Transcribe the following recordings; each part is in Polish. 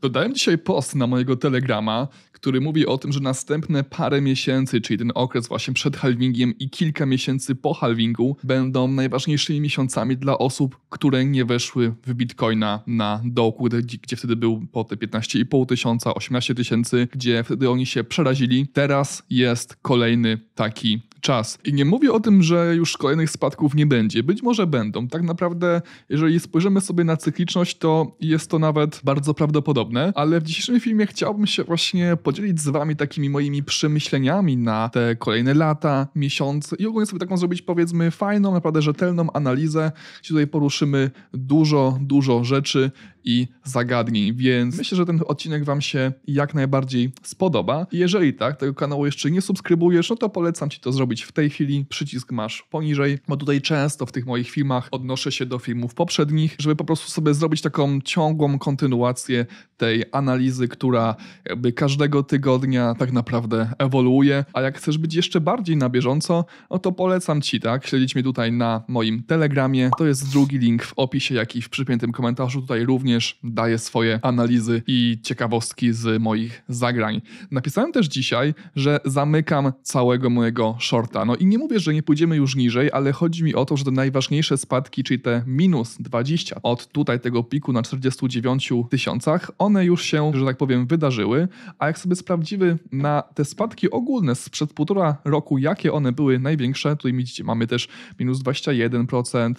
Dodałem dzisiaj post na mojego Telegrama, który mówi o tym, że następne parę miesięcy, czyli ten okres właśnie przed halvingiem i kilka miesięcy po halvingu, będą najważniejszymi miesiącami dla osób, które nie weszły w bitcoina na dołku, gdzie, wtedy był po te 15,5 tysiąca, 18 tysięcy, gdzie wtedy oni się przerazili. Teraz jest kolejny taki czas. I nie mówię o tym, że już kolejnych spadków nie będzie. Być może będą. Tak naprawdę, jeżeli spojrzymy sobie na cykliczność, to jest to nawet bardzo prawdopodobne, ale w dzisiejszym filmie chciałbym się właśnie podzielić z wami takimi moimi przemyśleniami na te kolejne lata, miesiące i ogólnie sobie taką zrobić powiedzmy fajną, naprawdę rzetelną analizę, gdzie tutaj poruszymy dużo, dużo rzeczy i zagadnień, więc myślę, że ten odcinek Wam się jak najbardziej spodoba. Jeżeli tak, tego kanału jeszcze nie subskrybujesz, no to polecam Ci to zrobić w tej chwili. Przycisk masz poniżej, bo tutaj często w tych moich filmach odnoszę się do filmów poprzednich, żeby po prostu sobie zrobić taką ciągłą kontynuację tej analizy, która jakby każdego tygodnia tak naprawdę ewoluuje, a jak chcesz być jeszcze bardziej na bieżąco, no to polecam Ci, tak, śledzić mnie tutaj na moim Telegramie. To jest drugi link w opisie, jak i w przypiętym komentarzu. Tutaj również również daję swoje analizy i ciekawostki z moich zagrań. Napisałem też dzisiaj, że zamykam całego mojego shorta. No i nie mówię, że nie pójdziemy już niżej, ale chodzi mi o to, że te najważniejsze spadki, czyli te minus 20 od tutaj tego piku na 49 tysiącach, one już się, że tak powiem, wydarzyły, a jak sobie sprawdzimy na te spadki ogólne sprzed półtora roku, jakie one były największe, tutaj widzicie, mamy też minus 21%,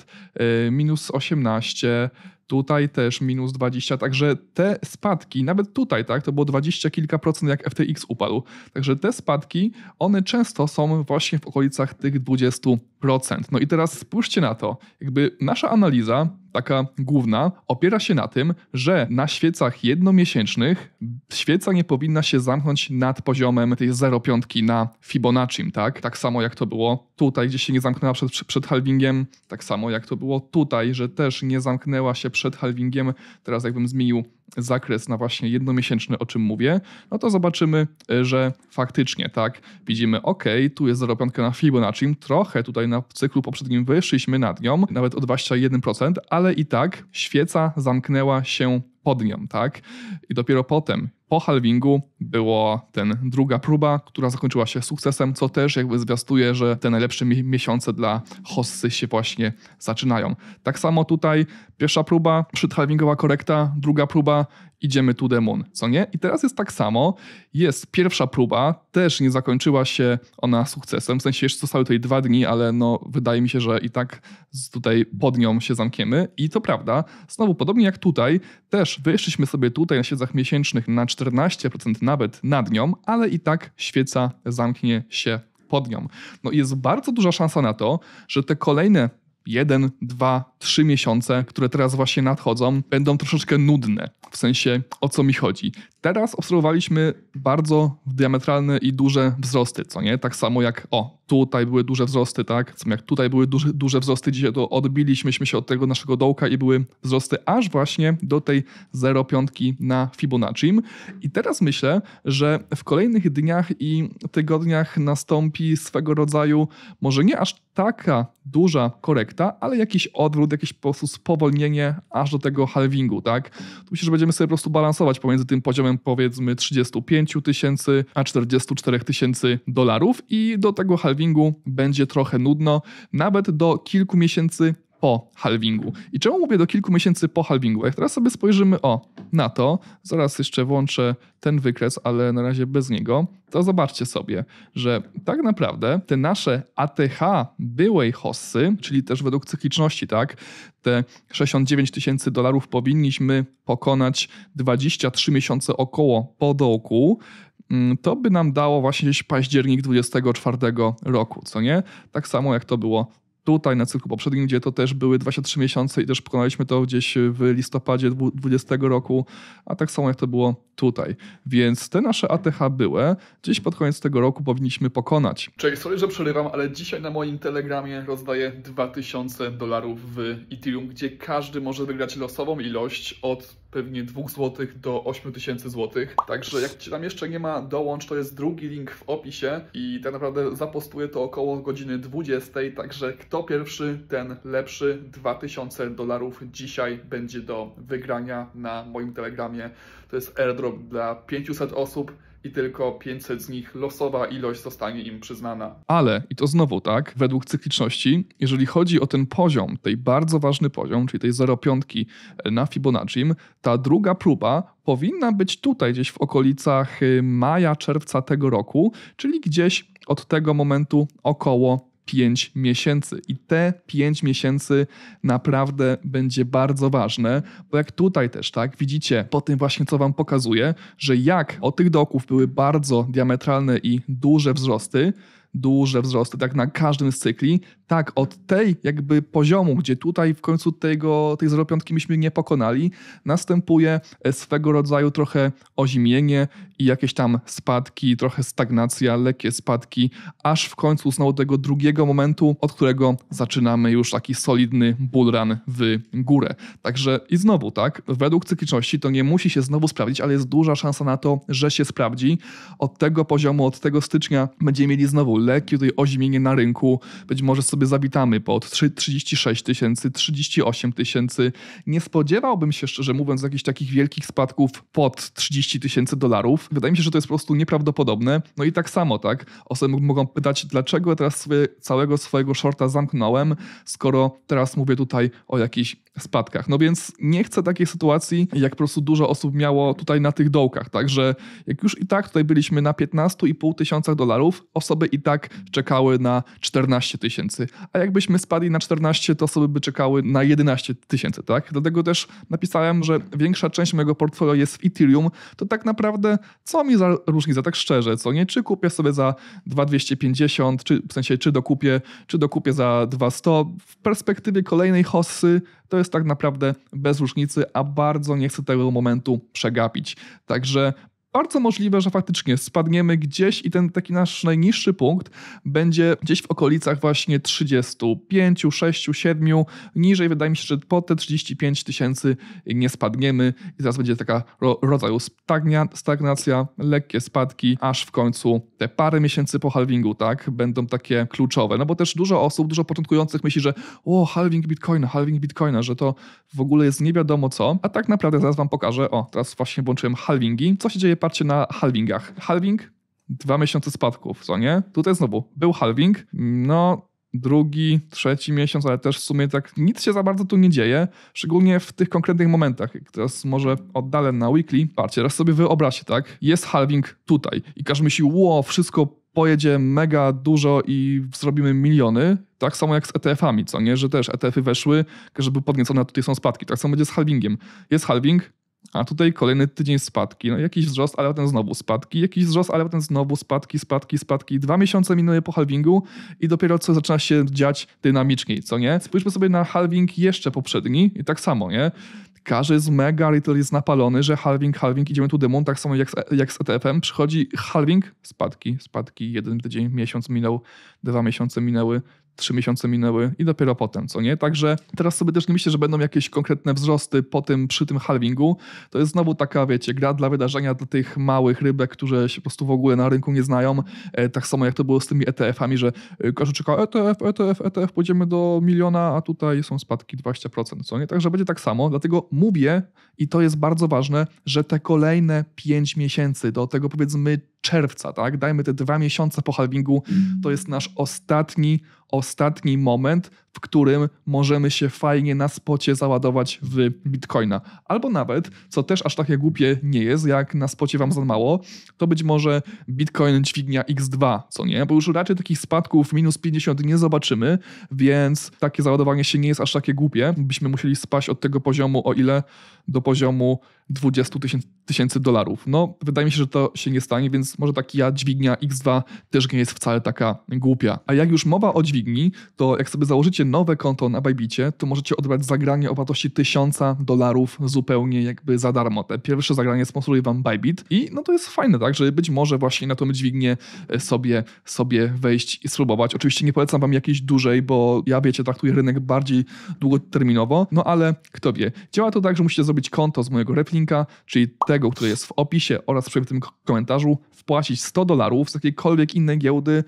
y, minus 18%, tutaj też minus 20, także te spadki, nawet tutaj, tak, to było 20 kilka procent, jak FTX upadł. Także te spadki, one często są właśnie w okolicach tych 20 no i teraz spójrzcie na to. Jakby nasza analiza, taka główna, opiera się na tym, że na świecach jednomiesięcznych świeca nie powinna się zamknąć nad poziomem tej 0,5 na Fibonacci, tak? Tak samo jak to było tutaj, gdzie się nie zamknęła przed, przed halvingiem, tak samo jak to było tutaj, że też nie zamknęła się przed halvingiem. Teraz jakbym zmienił zakres na właśnie jednomiesięczny, o czym mówię, no to zobaczymy, e, że faktycznie tak, widzimy, ok, tu jest zarobianka na Fibonacci, trochę tutaj na cyklu poprzednim wyszliśmy nad nią, nawet o 21%, ale i tak świeca zamknęła się pod nią, tak? I dopiero potem po halvingu było ten druga próba, która zakończyła się sukcesem, co też jakby zwiastuje, że te najlepsze mi miesiące dla hossy się właśnie zaczynają. Tak samo tutaj pierwsza próba, przedhalwingowa korekta, druga próba idziemy tu demon, co nie? I teraz jest tak samo, jest pierwsza próba, też nie zakończyła się ona sukcesem, w sensie jeszcze zostały tutaj dwa dni, ale no wydaje mi się, że i tak tutaj pod nią się zamkniemy i to prawda, znowu podobnie jak tutaj, też wyszliśmy sobie tutaj na siedzach miesięcznych na 14% nawet nad nią, ale i tak świeca zamknie się pod nią. No i jest bardzo duża szansa na to, że te kolejne jeden, dwa, trzy miesiące, które teraz właśnie nadchodzą, będą troszeczkę nudne. W sensie, o co mi chodzi? Teraz obserwowaliśmy bardzo diametralne i duże wzrosty, co nie? Tak samo jak, o, tutaj były duże wzrosty, tak? tak? Samo jak tutaj były duże, duże wzrosty, dzisiaj to odbiliśmy się od tego naszego dołka i były wzrosty aż właśnie do tej 0,5 na Fibonacci. I teraz myślę, że w kolejnych dniach i tygodniach nastąpi swego rodzaju, może nie aż taka duża korekta, ale jakiś odwrót, jakieś po prostu spowolnienie aż do tego halvingu, tak? myślę, że będziemy sobie po prostu balansować pomiędzy tym poziomem powiedzmy 35 tysięcy, a 44 tysięcy dolarów i do tego halvingu będzie trochę nudno, nawet do kilku miesięcy po halvingu. I czemu mówię do kilku miesięcy po halvingu? Jak teraz sobie spojrzymy o na to, zaraz jeszcze włączę ten wykres, ale na razie bez niego, to zobaczcie sobie, że tak naprawdę te nasze ATH byłej hossy, czyli też według cykliczności, tak, te 69 tysięcy dolarów powinniśmy pokonać 23 miesiące około po dołku, mm, to by nam dało właśnie gdzieś październik 24 roku, co nie? Tak samo jak to było tutaj na cyklu poprzednim, gdzie to też były 23 miesiące i też pokonaliśmy to gdzieś w listopadzie 2020 roku, a tak samo jak to było tutaj. Więc te nasze ATH były, gdzieś pod koniec tego roku powinniśmy pokonać. Cześć, sorry, że przerywam, ale dzisiaj na moim Telegramie rozdaję 2000 dolarów w Ethereum, gdzie każdy może wygrać losową ilość od pewnie 2 zł do 8000 zł. Także jak Ci tam jeszcze nie ma, dołącz, to jest drugi link w opisie i tak naprawdę zapostuję to około godziny 20, także kto pierwszy, ten lepszy. 2000 dolarów dzisiaj będzie do wygrania na moim telegramie. To jest airdrop dla 500 osób i tylko 500 z nich losowa ilość zostanie im przyznana. Ale, i to znowu tak, według cykliczności, jeżeli chodzi o ten poziom, tej bardzo ważny poziom, czyli tej 0,5 na Fibonacci, ta druga próba powinna być tutaj gdzieś w okolicach y, maja, czerwca tego roku, czyli gdzieś od tego momentu około 5 miesięcy. I te 5 miesięcy naprawdę będzie bardzo ważne, bo jak tutaj też, tak, widzicie po tym właśnie, co Wam pokazuję, że jak od tych doków były bardzo diametralne i duże wzrosty, duże wzrosty, tak na każdym z cykli, tak, od tej jakby poziomu, gdzie tutaj w końcu tego, tej 0,5 myśmy nie pokonali, następuje swego rodzaju trochę ozimienie i jakieś tam spadki, trochę stagnacja, lekkie spadki, aż w końcu znowu tego drugiego momentu, od którego zaczynamy już taki solidny bull run w górę. Także i znowu, tak, według cykliczności to nie musi się znowu sprawdzić, ale jest duża szansa na to, że się sprawdzi. Od tego poziomu, od tego stycznia będziemy mieli znowu lekkie tutaj ozimienie na rynku, być może sobie sobie pod 36 tysięcy, 38 tysięcy. Nie spodziewałbym się, szczerze mówiąc, jakichś takich wielkich spadków pod 30 tysięcy dolarów. Wydaje mi się, że to jest po prostu nieprawdopodobne. No i tak samo, tak? Osoby mogą pytać, dlaczego teraz całego swojego shorta zamknąłem, skoro teraz mówię tutaj o jakichś spadkach. No więc nie chcę takiej sytuacji, jak po prostu dużo osób miało tutaj na tych dołkach. Także jak już i tak tutaj byliśmy na 15,5 tysiącach dolarów, osoby i tak czekały na 14 tysięcy, a jakbyśmy spadli na 14, to osoby by czekały na 11 tysięcy, tak? Dlatego też napisałem, że większa część mojego portfolio jest w Ethereum, to tak naprawdę co mi za różnica, tak szczerze, co nie? Czy kupię sobie za 2250, czy w sensie czy dokupię, czy dokupię za 2,100? w perspektywie kolejnej hossy to jest tak naprawdę bez różnicy, a bardzo nie chcę tego momentu przegapić. Także bardzo możliwe, że faktycznie spadniemy gdzieś i ten taki nasz najniższy punkt będzie gdzieś w okolicach właśnie 35, 6, 7. Niżej wydaje mi się, że po te 35 tysięcy nie spadniemy i zaraz będzie taka ro rodzaju stagnia, stagnacja, lekkie spadki, aż w końcu te parę miesięcy po halvingu, tak, będą takie kluczowe. No bo też dużo osób, dużo początkujących myśli, że o, halving bitcoina, halving bitcoina, że to w ogóle jest nie wiadomo co, a tak naprawdę zaraz wam pokażę, o, teraz właśnie włączyłem halvingi, co się dzieje Patrzcie na halvingach. Halving, dwa miesiące spadków, co nie? Tutaj znowu był halving, no drugi, trzeci miesiąc, ale też w sumie tak nic się za bardzo tu nie dzieje, szczególnie w tych konkretnych momentach. Teraz może oddalę na weekly. Patrzcie, teraz sobie wyobraźcie, tak? Jest halving tutaj i każdy myśli, wow, wszystko pojedzie mega dużo i zrobimy miliony, tak samo jak z ETF-ami, co nie? Że też ETF-y weszły, żeby podniecone, a tutaj są spadki. Tak samo będzie z halvingiem. Jest halving, a tutaj kolejny tydzień spadki, no jakiś wzrost, ale potem znowu spadki, jakiś wzrost, ale potem znowu spadki, spadki, spadki. Dwa miesiące minęły po halvingu i dopiero co zaczyna się dziać dynamiczniej, co nie? Spójrzmy sobie na halving jeszcze poprzedni i tak samo, nie? Każdy z mega retail jest napalony, że halving, halving, idziemy tu demon, tak samo jak z, e, jak z ETF-em. Przychodzi halving, spadki, spadki, jeden tydzień, miesiąc minął, dwa miesiące minęły, trzy miesiące minęły i dopiero potem, co nie? Także teraz sobie też nie myślę, że będą jakieś konkretne wzrosty po tym, przy tym halvingu. To jest znowu taka, wiecie, gra dla wydarzenia dla tych małych rybek, które się po prostu w ogóle na rynku nie znają. E, tak samo jak to było z tymi ETF-ami, że e, każdy czeka ETF, ETF, ETF, pójdziemy do miliona, a tutaj są spadki 20%, co nie? Także będzie tak samo, dlatego mówię i to jest bardzo ważne, że te kolejne 5 miesięcy, do tego powiedzmy czerwca, tak? Dajmy te dwa miesiące po halvingu, to jest nasz ostatni ostatni moment, w którym możemy się fajnie na spocie załadować w bitcoina. Albo nawet, co też aż takie głupie nie jest, jak na spocie wam za mało, to być może bitcoin dźwignia x2, co nie? Bo już raczej takich spadków minus 50 nie zobaczymy, więc takie załadowanie się nie jest aż takie głupie. Byśmy musieli spaść od tego poziomu o ile? Do poziomu 20 tysięcy dolarów. No, wydaje mi się, że to się nie stanie, więc może taki ja dźwignia x2 też nie jest wcale taka głupia. A jak już mowa o dźwigni, dni, to jak sobie założycie nowe konto na Bybicie, to możecie odebrać zagranie o wartości 1000 dolarów zupełnie jakby za darmo. Te pierwsze zagranie sponsoruje wam Bybit i no to jest fajne, tak, że być może właśnie na tą dźwignię e, sobie, sobie wejść i spróbować. Oczywiście nie polecam wam jakiejś dużej, bo ja wiecie, traktuję rynek bardziej długoterminowo, no ale kto wie. Działa to tak, że musicie zrobić konto z mojego replinka, czyli tego, który jest w opisie oraz w tym komentarzu, wpłacić 100 dolarów z jakiejkolwiek innej giełdy,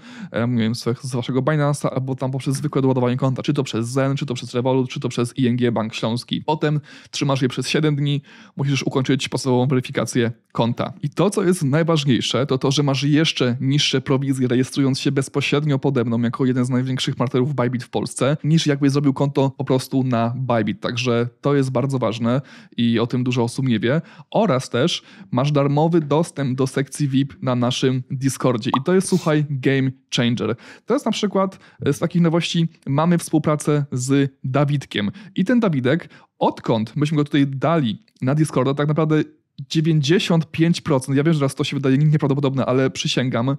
nie wiem, z waszego Binance'a albo tam poprzez zwykłe doładowanie konta, czy to przez Zen, czy to przez Revolut, czy to przez ING Bank Śląski. Potem trzymasz je przez 7 dni, musisz ukończyć podstawową weryfikację konta. I to, co jest najważniejsze, to to, że masz jeszcze niższe prowizje, rejestrując się bezpośrednio pode mną jako jeden z największych marterów Bybit w Polsce, niż jakbyś zrobił konto po prostu na Bybit. Także to jest bardzo ważne i o tym dużo osób nie wie. Oraz też masz darmowy dostęp do sekcji VIP na naszym Discordzie. I to jest, słuchaj, game changer. To jest na przykład e, z takich nowości mamy współpracę z Dawidkiem. I ten Dawidek, odkąd myśmy go tutaj dali na Discorda, tak naprawdę 95%, ja wiem, że teraz to się wydaje nieprawdopodobne, ale przysięgam,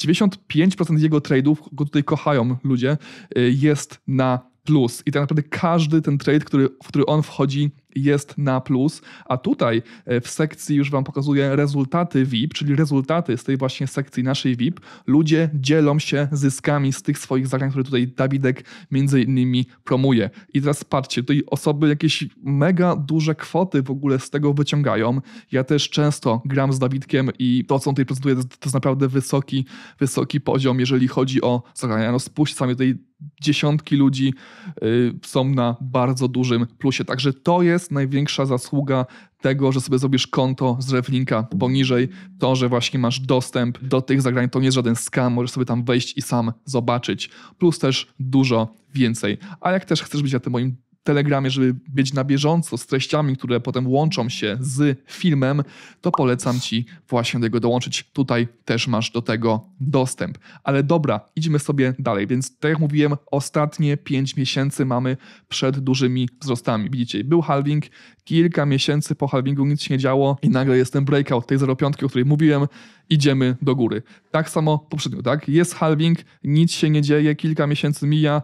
95% jego trade'ów, go tutaj kochają ludzie, y, jest na plus. I tak naprawdę każdy ten trade, który, w który on wchodzi, jest na plus, a tutaj e, w sekcji już Wam pokazuję rezultaty VIP, czyli rezultaty z tej właśnie sekcji naszej VIP. Ludzie dzielą się zyskami z tych swoich zagrań, które tutaj Dawidek między innymi promuje. I teraz patrzcie, tutaj osoby jakieś mega duże kwoty w ogóle z tego wyciągają. Ja też często gram z Dawidkiem i to, co on tutaj prezentuje, to jest naprawdę wysoki, wysoki poziom, jeżeli chodzi o zagrania. No spójrz sami tutaj dziesiątki ludzi yy, są na bardzo dużym plusie. Także to jest jest największa zasługa tego, że sobie zrobisz konto z Reflinka poniżej, to, że właśnie masz dostęp do tych zagrań, to nie jest żaden scam, możesz sobie tam wejść i sam zobaczyć, plus też dużo więcej. A jak też chcesz być na tym moim Telegramie, żeby być na bieżąco z treściami, które potem łączą się z filmem, to polecam Ci właśnie do tego dołączyć. Tutaj też masz do tego dostęp. Ale dobra, idźmy sobie dalej. Więc tak jak mówiłem, ostatnie 5 miesięcy mamy przed dużymi wzrostami. Widzicie, był halving, kilka miesięcy po halvingu nic się nie działo i nagle jest ten breakout tej 0,5, o której mówiłem, idziemy do góry. Tak samo poprzednio, tak? Jest halving, nic się nie dzieje, kilka miesięcy mija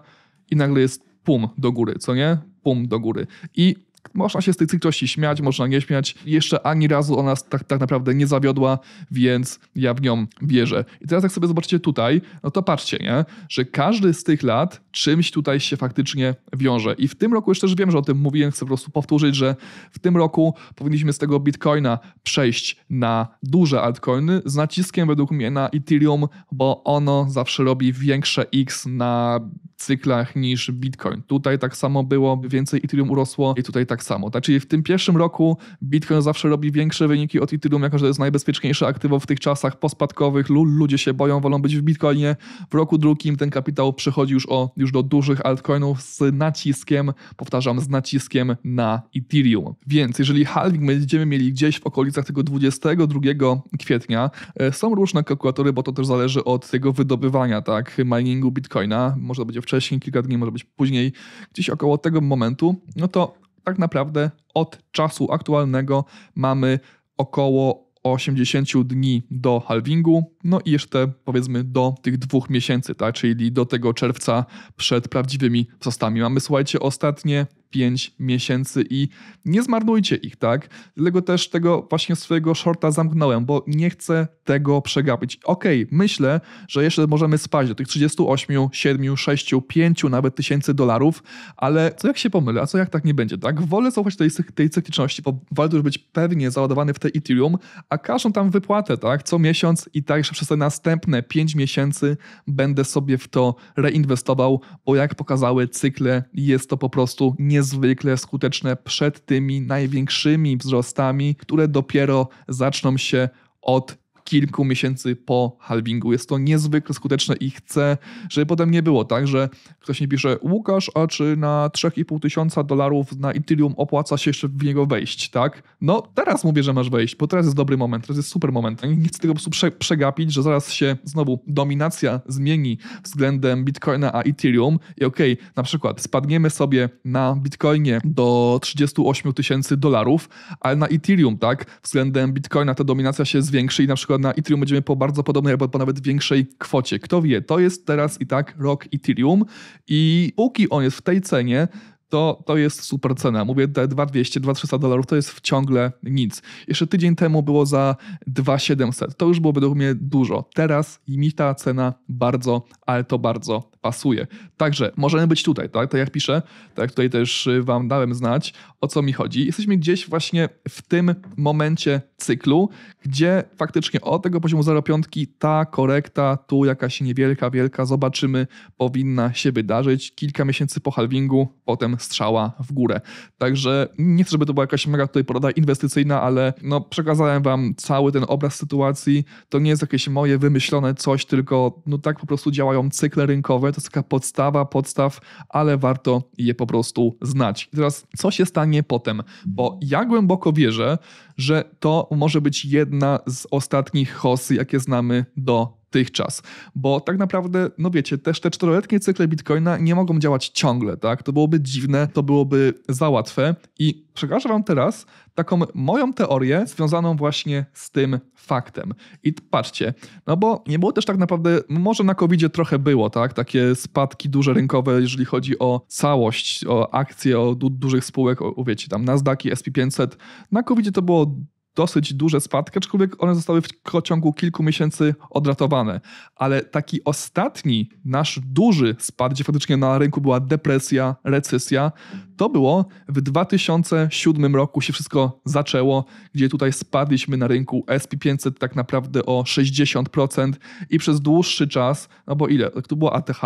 i nagle jest pum do góry, co nie? pum, do góry. I można się z tej cyklości śmiać, można nie śmiać. Jeszcze ani razu ona tak, tak naprawdę nie zawiodła, więc ja w nią wierzę. I teraz jak sobie zobaczycie tutaj, no to patrzcie, nie? że każdy z tych lat czymś tutaj się faktycznie wiąże. I w tym roku jeszcze, też wiem, że o tym mówiłem, chcę po prostu powtórzyć, że w tym roku powinniśmy z tego Bitcoina przejść na duże altcoiny z naciskiem według mnie na Ethereum, bo ono zawsze robi większe X na cyklach niż Bitcoin. Tutaj tak samo było, więcej Ethereum urosło i tutaj tak samo. Tak? Czyli w tym pierwszym roku Bitcoin zawsze robi większe wyniki od Ethereum, jako że to jest najbezpieczniejsze aktywo w tych czasach pospadkowych. Ludzie się boją, wolą być w Bitcoinie. W roku drugim ten kapitał przechodzi już, o, już do dużych altcoinów z naciskiem, powtarzam, z naciskiem na Ethereum. Więc jeżeli halving będziemy mieli gdzieś w okolicach tego 22 kwietnia, e, są różne kalkulatory, bo to też zależy od tego wydobywania, tak, miningu Bitcoina, może to będzie wcześniej, kilka dni, może być później, gdzieś około tego momentu, no to tak naprawdę od czasu aktualnego mamy około 80 dni do halvingu, no i jeszcze powiedzmy do tych dwóch miesięcy, tak? czyli do tego czerwca przed prawdziwymi wzrostami. Mamy, słuchajcie, ostatnie 5 miesięcy i nie zmarnujcie ich, tak? Dlatego też tego właśnie swojego shorta zamknąłem, bo nie chcę tego przegapić. Okej, okay, myślę, że jeszcze możemy spaść do tych 38, 7, 6, 5 nawet tysięcy dolarów, ale co jak się pomylę, a co jak tak nie będzie, tak? Wolę słuchać tej, tej cykliczności, bo warto już być pewnie załadowany w te Ethereum, a każdą tam wypłatę, tak? Co miesiąc i tak jeszcze przez te następne 5 miesięcy będę sobie w to reinwestował, bo jak pokazały cykle, jest to po prostu nie niezwykle skuteczne przed tymi największymi wzrostami, które dopiero zaczną się od kilku miesięcy po halvingu. Jest to niezwykle skuteczne i chcę, żeby potem nie było tak, że ktoś mi pisze Łukasz, a czy na 3,5 tysiąca dolarów na Ethereum opłaca się jeszcze w niego wejść, tak? No teraz mówię, że masz wejść, bo teraz jest dobry moment, teraz jest super moment. Nie chcę tego po prostu prze przegapić, że zaraz się znowu dominacja zmieni względem Bitcoina a Ethereum i okej, okay, na przykład spadniemy sobie na Bitcoinie do 38 tysięcy dolarów, ale na Ethereum, tak, względem Bitcoina ta dominacja się zwiększy i na przykład przykład na Ethereum będziemy po bardzo podobnej albo po nawet większej kwocie. Kto wie, to jest teraz i tak rok Ethereum i póki on jest w tej cenie, to, to jest super cena. Mówię, te 2200, 2300 dolarów to jest w ciągle nic. Jeszcze tydzień temu było za 2700. To już było według mnie dużo. Teraz mi ta cena bardzo, ale to bardzo pasuje. Także możemy być tutaj, tak? Tak jak piszę, tak tutaj też y, wam dałem znać, o co mi chodzi. Jesteśmy gdzieś właśnie w tym momencie cyklu, gdzie faktycznie od tego poziomu 0,5 ta korekta, tu jakaś niewielka, wielka, zobaczymy, powinna się wydarzyć. Kilka miesięcy po halvingu, potem strzała w górę. Także nie chcę, żeby to była jakaś mega tutaj porada inwestycyjna, ale no przekazałem wam cały ten obraz sytuacji. To nie jest jakieś moje wymyślone coś, tylko no tak po prostu działają cykle rynkowe, to jest taka podstawa podstaw, ale warto je po prostu znać. I teraz, co się stanie potem? Bo ja głęboko wierzę, że to może być jedna z ostatnich hossy, jakie znamy do dotychczas. Bo tak naprawdę, no wiecie, też te czteroletnie cykle Bitcoina nie mogą działać ciągle, tak? To byłoby dziwne, to byłoby za łatwe i przekażę Wam teraz taką moją teorię związaną właśnie z tym faktem. I patrzcie, no bo nie było też tak naprawdę, może na covid trochę było, tak? Takie spadki duże rynkowe, jeżeli chodzi o całość, o akcje, o du dużych spółek, o, wiecie, tam Nasdaq i SP500. Na covid to było dosyć duże spadki, aczkolwiek one zostały w ciągu kilku miesięcy odratowane. Ale taki ostatni nasz duży spadek, gdzie faktycznie na rynku była depresja, recesja, to było w 2007 roku się wszystko zaczęło, gdzie tutaj spadliśmy na rynku SP500 tak naprawdę o 60% i przez dłuższy czas, no bo ile, to było ATH,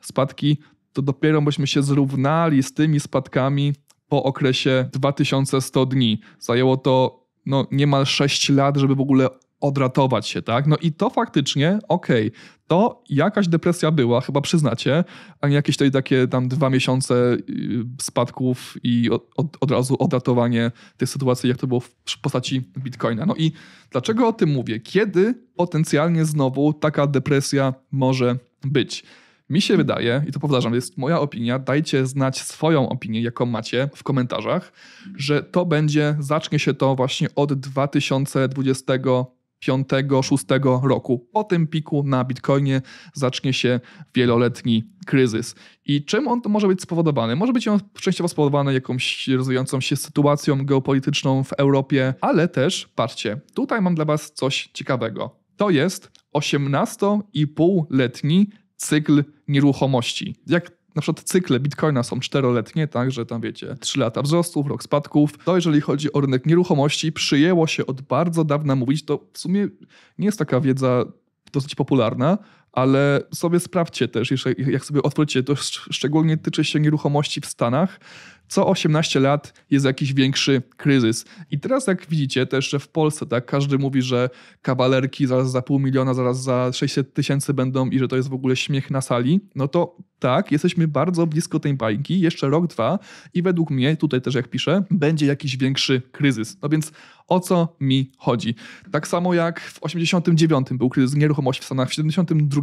spadki, to dopiero byśmy się zrównali z tymi spadkami po okresie 2100 dni. Zajęło to no, niemal 6 lat, żeby w ogóle odratować się, tak? No i to faktycznie, okej, okay, to jakaś depresja była, chyba przyznacie, a nie jakieś tutaj takie tam dwa miesiące y, spadków i od, od razu odratowanie tej sytuacji, jak to było w postaci Bitcoina. No i dlaczego o tym mówię? Kiedy potencjalnie znowu taka depresja może być? Mi się wydaje, i to powtarzam, to jest moja opinia, dajcie znać swoją opinię, jaką macie w komentarzach, że to będzie, zacznie się to właśnie od 2020 5-6 roku. Po tym piku na Bitcoinie zacznie się wieloletni kryzys. I czym on to może być spowodowany? Może być on częściowo spowodowany jakąś rozwijającą się sytuacją geopolityczną w Europie, ale też, patrzcie, tutaj mam dla Was coś ciekawego. To jest 18,5-letni cykl nieruchomości. Jak na przykład cykle bitcoina są czteroletnie, tak, że tam wiecie, trzy lata wzrostów, rok spadków, to jeżeli chodzi o rynek nieruchomości, przyjęło się od bardzo dawna mówić, to w sumie nie jest taka wiedza dosyć popularna, ale sobie sprawdźcie też, jak sobie otworzycie, to szczególnie tyczy się nieruchomości w Stanach, co 18 lat jest jakiś większy kryzys. I teraz jak widzicie też, że w Polsce tak każdy mówi, że kawalerki zaraz za pół miliona, zaraz za 600 tysięcy będą i że to jest w ogóle śmiech na sali, no to tak, jesteśmy bardzo blisko tej bańki, jeszcze rok, dwa i według mnie, tutaj też jak piszę, będzie jakiś większy kryzys. No więc o co mi chodzi? Tak samo jak w 89 był kryzys nieruchomości w Stanach, w 72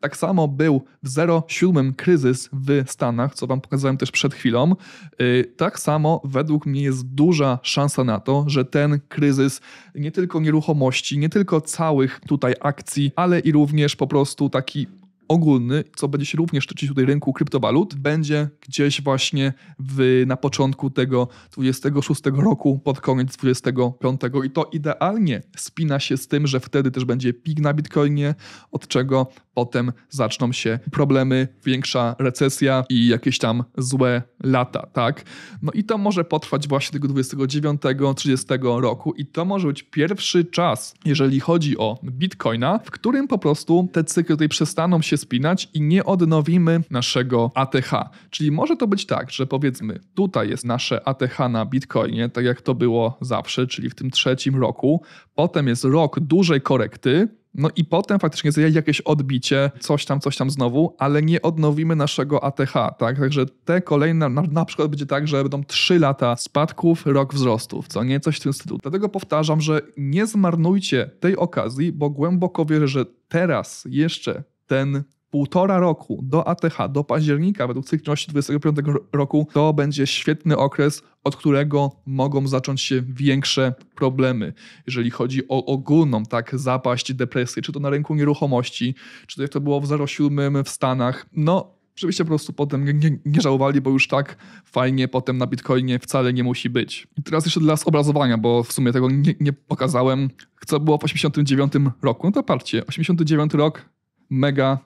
tak samo był w 07 kryzys w Stanach, co wam pokazałem też przed chwilą. Y, tak samo według mnie jest duża szansa na to, że ten kryzys nie tylko nieruchomości, nie tylko całych tutaj akcji, ale i również po prostu taki ogólny, co będzie się również tyczyć tutaj rynku kryptowalut, będzie gdzieś właśnie w, na początku tego 26 roku, pod koniec 25 i to idealnie spina się z tym, że wtedy też będzie pik na Bitcoinie, od czego potem zaczną się problemy, większa recesja i jakieś tam złe lata, tak? No i to może potrwać właśnie tego 29-30 roku i to może być pierwszy czas, jeżeli chodzi o Bitcoina, w którym po prostu te cykle tutaj przestaną się spinać i nie odnowimy naszego ATH. Czyli może to być tak, że powiedzmy, tutaj jest nasze ATH na Bitcoinie, tak jak to było zawsze, czyli w tym trzecim roku. Potem jest rok dużej korekty, no i potem faktycznie jest jakieś odbicie, coś tam, coś tam znowu, ale nie odnowimy naszego ATH, tak? Także te kolejne, na, na przykład będzie tak, że będą 3 lata spadków, rok wzrostów, co nie? Coś w tym stylu. Dlatego powtarzam, że nie zmarnujcie tej okazji, bo głęboko wierzę, że teraz jeszcze ten półtora roku do ATH, do października, według cykliczności 25 roku, to będzie świetny okres, od którego mogą zacząć się większe problemy. Jeżeli chodzi o ogólną tak zapaść, depresję, czy to na rynku nieruchomości, czy to jak to było w 07 w Stanach, no żebyście po prostu potem nie, nie, żałowali, bo już tak fajnie potem na Bitcoinie wcale nie musi być. I teraz jeszcze dla zobrazowania, bo w sumie tego nie, nie pokazałem, co było w 89 roku. No to patrzcie, 89 rok mega,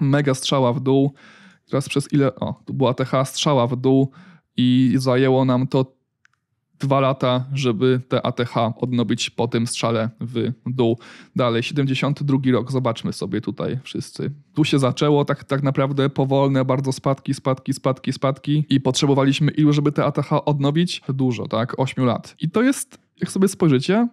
mega strzała w dół. Teraz przez ile? O, tu była TH, strzała w dół i zajęło nam to dwa lata, żeby te ATH odnobić po tym strzale w dół. Dalej, 72 rok, zobaczmy sobie tutaj wszyscy. Tu się zaczęło tak, tak naprawdę powolne, bardzo spadki, spadki, spadki, spadki i potrzebowaliśmy ilu, żeby te ATH odnowić? Dużo, tak? 8 lat. I to jest, jak sobie spojrzycie,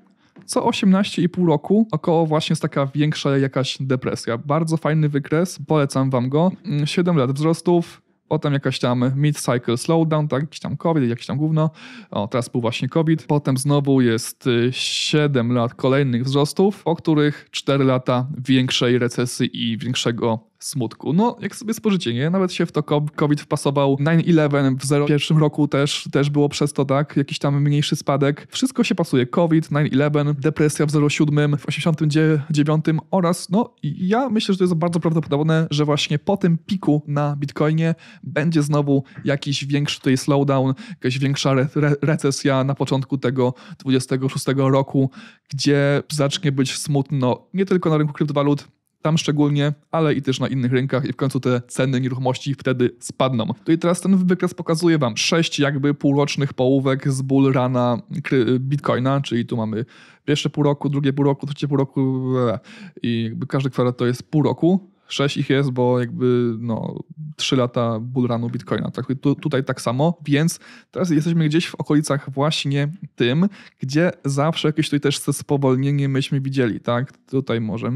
co 18,5 roku około właśnie jest taka większa jakaś depresja. Bardzo fajny wykres, polecam wam go. 7 mm, lat wzrostów, potem jakaś tam mid-cycle slowdown, tak, jakiś tam COVID, jakiś tam gówno, o, teraz był właśnie COVID, potem znowu jest 7 y, lat kolejnych wzrostów, po których 4 lata większej recesji i większego smutku. No, jak sobie spojrzycie, nie? Nawet się w to COVID wpasował. 9-11 w 01 roku też, też było przez to, tak? Jakiś tam mniejszy spadek. Wszystko się pasuje. COVID, 9-11, depresja w 07, w 89 oraz, no, ja myślę, że to jest bardzo prawdopodobne, że właśnie po tym piku na Bitcoinie będzie znowu jakiś większy tutaj slowdown, jakaś większa re recesja na początku tego 26 roku, gdzie zacznie być smutno nie tylko na rynku kryptowalut, tam szczególnie, ale i też na innych rynkach i w końcu te ceny nieruchomości wtedy spadną. To no i teraz ten wykres pokazuje Wam sześć jakby półrocznych połówek z bull rana Bitcoina, czyli tu mamy pierwsze pół roku, drugie pół roku, trzecie pół roku i jakby każdy kwadrat to jest pół roku Sześć ich jest, bo jakby no, trzy lata bullrunu Bitcoina. Tak, tu, tutaj tak samo, więc teraz jesteśmy gdzieś w okolicach właśnie tym, gdzie zawsze jakieś tutaj też spowolnienie myśmy widzieli. tak? Tutaj może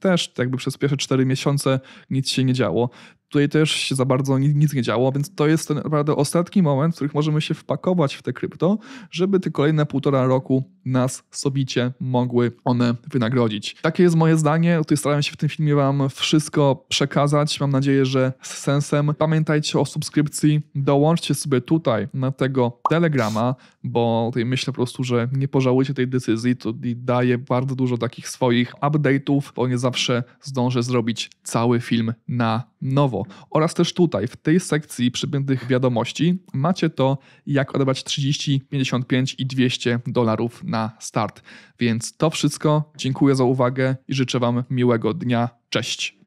też jakby przez pierwsze cztery miesiące nic się nie działo tutaj też się za bardzo nic nie działo, więc to jest ten naprawdę ostatni moment, w którym możemy się wpakować w te krypto, żeby te kolejne półtora roku nas sobicie mogły one wynagrodzić. Takie jest moje zdanie. Tutaj starałem się w tym filmie Wam wszystko przekazać. Mam nadzieję, że z sensem. Pamiętajcie o subskrypcji. Dołączcie sobie tutaj na tego Telegrama, bo tutaj myślę po prostu, że nie pożałujecie tej decyzji. To daje bardzo dużo takich swoich update'ów, bo nie zawsze zdążę zrobić cały film na nowo. Oraz też tutaj, w tej sekcji przypiętych wiadomości, macie to, jak odebrać 30, 55 i 200 dolarów na start. Więc to wszystko. Dziękuję za uwagę i życzę Wam miłego dnia. Cześć.